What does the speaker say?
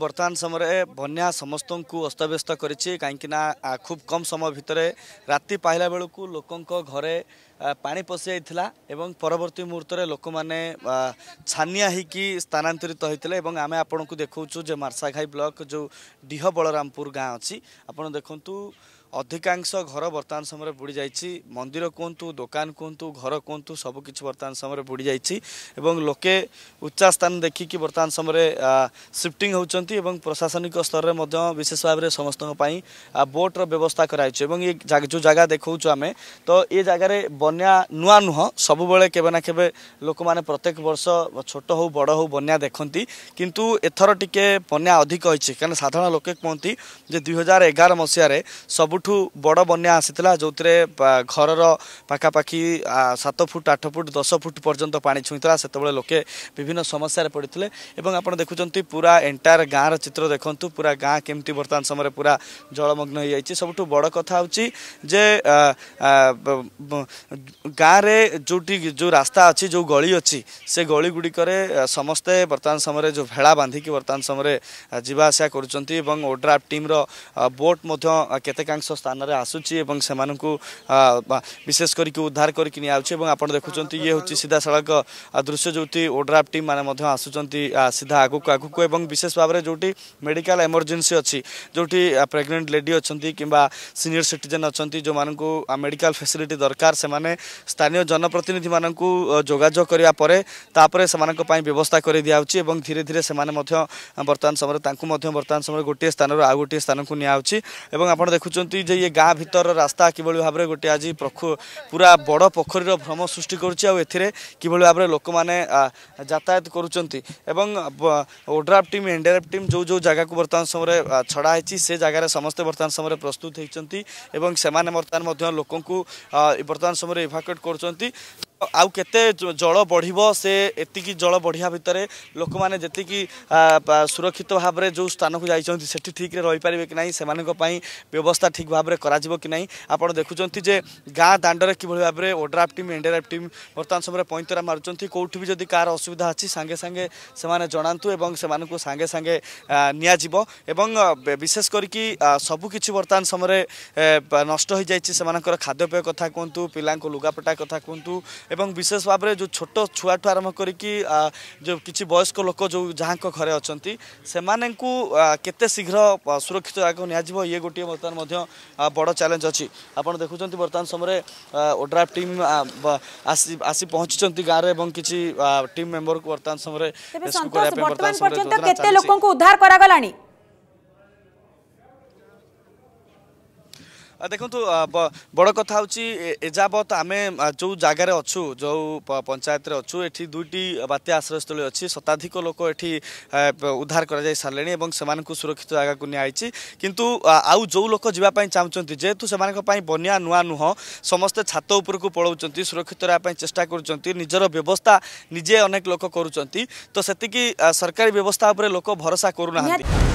ବର୍ତ୍ତମାନ ସମୟରେ ବନ୍ୟା ସମସ୍ତଙ୍କୁ ଅସ୍ତବ୍ୟସ୍ତ କରିଛି କାହିଁକିନା ଖୁବ୍ କମ୍ ସମୟ ଭିତରେ ରାତି ପାଇଲା ବେଳକୁ ଲୋକଙ୍କ ଘରେ ପାଣି ପଶିଯାଇଥିଲା ଏବଂ ପରବର୍ତ୍ତୀ ମୁହୂର୍ତ୍ତରେ ଲୋକମାନେ ଛାନିଆ ହୋଇକି ସ୍ଥାନାନ୍ତରିତ ହୋଇଥିଲେ ଏବଂ ଆମେ ଆପଣଙ୍କୁ ଦେଖାଉଛୁ ଯେ ମାର୍ଶାଘାଇ ବ୍ଲକ୍ ଯେଉଁ ଡିହ ବଳରାମପୁର ଗାଁ ଅଛି ଆପଣ ଦେଖନ୍ତୁ অধিকাংশ ঘর বর্তমান সময় বুড়ি যাই মন্দির কুহতু দোকান কুহতু ঘর কুহতু সব কিছু বর্তমান সময় বুড়ি যাই এবং লোকে উচ্চা স্থান দেখি বর্তমান সময় সিফটিং হচ্ছেন এবং প্রশাসনিক স্তরের মধ্যে বিশেষ ভাবে সমস্ত বোটর ব্যবস্থা করা হয়েছে এবং এই যে জায়গা দেখছু আমি তো এ জায়গায় বন্যা নূয়া নুহ সবুলে কেবে না কেবে লোক মানে প্রত্যেক বর্ষ ছোট হো বড় হো বন্যা দেখতে কিন্তু এথর টিকি বন্যা অধিক হয়েছে কারণ সাধারণ লোকে কুহতি যে দুই হাজার এগার মশিয়ার সবু ସବୁଠୁ ବଡ଼ ବନ୍ୟା ଆସିଥିଲା ଯେଉଁଥିରେ ଘରର ପାଖାପାଖି ସାତ ଫୁଟ ଆଠ ଫୁଟ ଦଶ ଫୁଟ ପର୍ଯ୍ୟନ୍ତ ପାଣି ଛୁଇଁଥିଲା ସେତେବେଳେ ଲୋକେ ବିଭିନ୍ନ ସମସ୍ୟାରେ ପଡ଼ିଥିଲେ ଏବଂ ଆପଣ ଦେଖୁଛନ୍ତି ପୁରା ଏଣ୍ଟାୟାର ଗାଁର ଚିତ୍ର ଦେଖନ୍ତୁ ପୁରା ଗାଁ କେମିତି ବର୍ତ୍ତମାନ ସମୟରେ ପୁରା ଜଳମଗ୍ନ ହୋଇଯାଇଛି ସବୁଠୁ ବଡ଼ କଥା ହେଉଛି ଯେ ଗାଁରେ ଯେଉଁଠି ଯେଉଁ ରାସ୍ତା ଅଛି ଯେଉଁ ଗଳି ଅଛି ସେ ଗଳି ଗୁଡ଼ିକରେ ସମସ୍ତେ ବର୍ତ୍ତମାନ ସମୟରେ ଯେଉଁ ଭେଳା ବାନ୍ଧିକି ବର୍ତ୍ତମାନ ସମୟରେ ଯିବା ଆସିବା କରୁଛନ୍ତି ଏବଂ ଓଡ୍ରାଫ୍ ଟିମ୍ର ବୋଟ୍ ମଧ୍ୟ କେତେକାଂଶ স্থানরে আসুচি এবং সে বিশেষ করি উদ্ধার করি নিয়ে এবং আপনার দেখুম ইয়ে হচ্ছে সিধাসলখ দৃশ্য যেটি ওড্রাফ টিম মানে আসুচার সিধা আগুক আগুক এবং বিশেষ ভাবে যেটি মেডিকাল এমরজেন্সি অছি যেটি প্রেগনেন্ট লেডি অনেক কিংবা সিনিয়র সিটিজেন অনেক যে মেডিকাল ফেসিলিটি দরকার সে স্থানীয় জনপ্রতিনিধি মানুষ যোগাযোগ করা পরে তাপরে সে ব্যবস্থা করে দিয়া হচ্ছে এবং ধীরে ধীরে সে বর্তমান সময় তাঁকু বর্তমান সময় গোটিয়ে স্থানর আউ গোটিয়ে স্থানক নিয়া হচ্ছে এবং আপনার দেখুম যে ইয়ে ଗାଁ ଭିତର ରାସ୍ତା କିଭଳି ଭାବରେ ଗୋଟେ ଆଜି ପୁରା ବଡ଼ ପୋଖରୀର ଭ୍ରମ ସୃଷ୍ଟି କରୁଛି ଆଉ ଏଥିରେ କିଭଳି ଭାବରେ ଲୋକମାନେ ଯାତାୟାତ କରୁଛନ୍ତି ଏବଂ ଓଡ୍ରାଫ୍ ଟିମ୍ ଏନ୍ଡିଆର୍ଏଫ୍ ଟିମ୍ ଯେଉଁ ଯେଉଁ ଜାଗାକୁ ବର୍ତ୍ତମାନ ସମୟରେ ଛଡ଼ା ହେଇଛି ସେ ଜାଗାରେ ସମସ୍ତେ ବର୍ତ୍ତମାନ ସମୟରେ ପ୍ରସ୍ତୁତ ହେଇଛନ୍ତି ଏବଂ ସେମାନେ ବର୍ତ୍ତମାନ ମଧ୍ୟ ଲୋକଙ୍କୁ ବର୍ତ୍ତମାନ ସମୟରେ ଇଭାକୁଏଟ୍ କରୁଛନ୍ତି ଆଉ କେତେ ଜଳ ବଢ଼ିବ ସେ ଏତିକି ଜଳ ବଢ଼ିବା ଭିତରେ ଲୋକମାନେ ଯେତିକି ସୁରକ୍ଷିତ ଭାବରେ ଯେଉଁ ସ୍ଥାନକୁ ଯାଇଛନ୍ତି ସେଠି ଠିକ୍ରେ ରହିପାରିବେ କି ନାହିଁ ସେମାନଙ୍କ ପାଇଁ ବ୍ୟବସ୍ଥା ଠିକ୍ ଭାବରେ କରାଯିବ କି ନାହିଁ ଆପଣ ଦେଖୁଛନ୍ତି ଯେ ଗାଁ ଦାଣ୍ଡରେ କିଭଳି ଭାବରେ ଓଡ୍ରାଫ୍ ଟିମ୍ ଏନ୍ଡିଆର୍ଏଫ୍ ଟିମ୍ ବର୍ତ୍ତମାନ ସମୟରେ ପଇଁତରା ମାରୁଛନ୍ତି କେଉଁଠି ବି ଯଦି କାହାର ଅସୁବିଧା ଅଛି ସାଙ୍ଗେ ସାଙ୍ଗେ ସେମାନେ ଜଣାନ୍ତୁ ଏବଂ ସେମାନଙ୍କୁ ସାଙ୍ଗେ ସାଙ୍ଗେ ନିଆଯିବ ଏବଂ ବିଶେଷ କରିକି ସବୁକିଛି ବର୍ତ୍ତମାନ ସମୟରେ ନଷ୍ଟ ହୋଇଯାଇଛି ସେମାନଙ୍କର ଖାଦ୍ୟପେୟ କଥା କୁହନ୍ତୁ ପିଲାଙ୍କ ଲୁଗାପଟା କଥା କୁହନ୍ତୁ এবং বিশেষ ভাবে যে ছোট ছুয়াটু আরম্ভ করি কি যে কিছি বয়স কো লোক যে যাহা কো ঘরে অচন্তি সেমানে কো কতে শীঘ্র সুরক্ষিত আকে নিয়াজিব ই গটি মতন মধ্যে বড় চ্যালেঞ্জ আছে आपण দেখুচন্তি বর্তমান সময় রে ওড্রাফ টিম আসি আসি পৌঁছচন্তি গারে এবং কিছি টিম মেম্বার কো বর্তমান সময় রে ইস্কু করা বর্তমান পর্যন্ত কতে লোক কো উদ্ধার করা গলানি ଦେଖନ୍ତୁ ବଡ଼ କଥା ହେଉଛି ଏଯାବତ ଆମେ ଯେଉଁ ଜାଗାରେ ଅଛୁ ଯେଉଁ ପଞ୍ଚାୟତରେ ଅଛୁ ଏଠି ଦୁଇଟି ବାତ୍ୟା ଆଶ୍ରୟସ୍ଥଳୀ ଅଛି ଶତାଧିକ ଲୋକ ଏଠି ଉଦ୍ଧାର କରାଯାଇ ସାରିଲେଣି ଏବଂ ସେମାନଙ୍କୁ ସୁରକ୍ଷିତ ଜାଗାକୁ ନିଆଯାଇଛି କିନ୍ତୁ ଆଉ ଯେଉଁ ଲୋକ ଯିବା ପାଇଁ ଚାହୁଁଛନ୍ତି ଯେହେତୁ ସେମାନଙ୍କ ପାଇଁ ବନ୍ୟା ନୂଆ ନୁହଁ ସମସ୍ତେ ଛାତ ଉପରକୁ ପଳାଉଛନ୍ତି ସୁରକ୍ଷିତ ରହିବା ପାଇଁ ଚେଷ୍ଟା କରୁଛନ୍ତି ନିଜର ବ୍ୟବସ୍ଥା ନିଜେ ଅନେକ ଲୋକ କରୁଛନ୍ତି ତ ସେତିକି ସରକାରୀ ବ୍ୟବସ୍ଥା ଉପରେ ଲୋକ ଭରସା କରୁନାହାନ୍ତି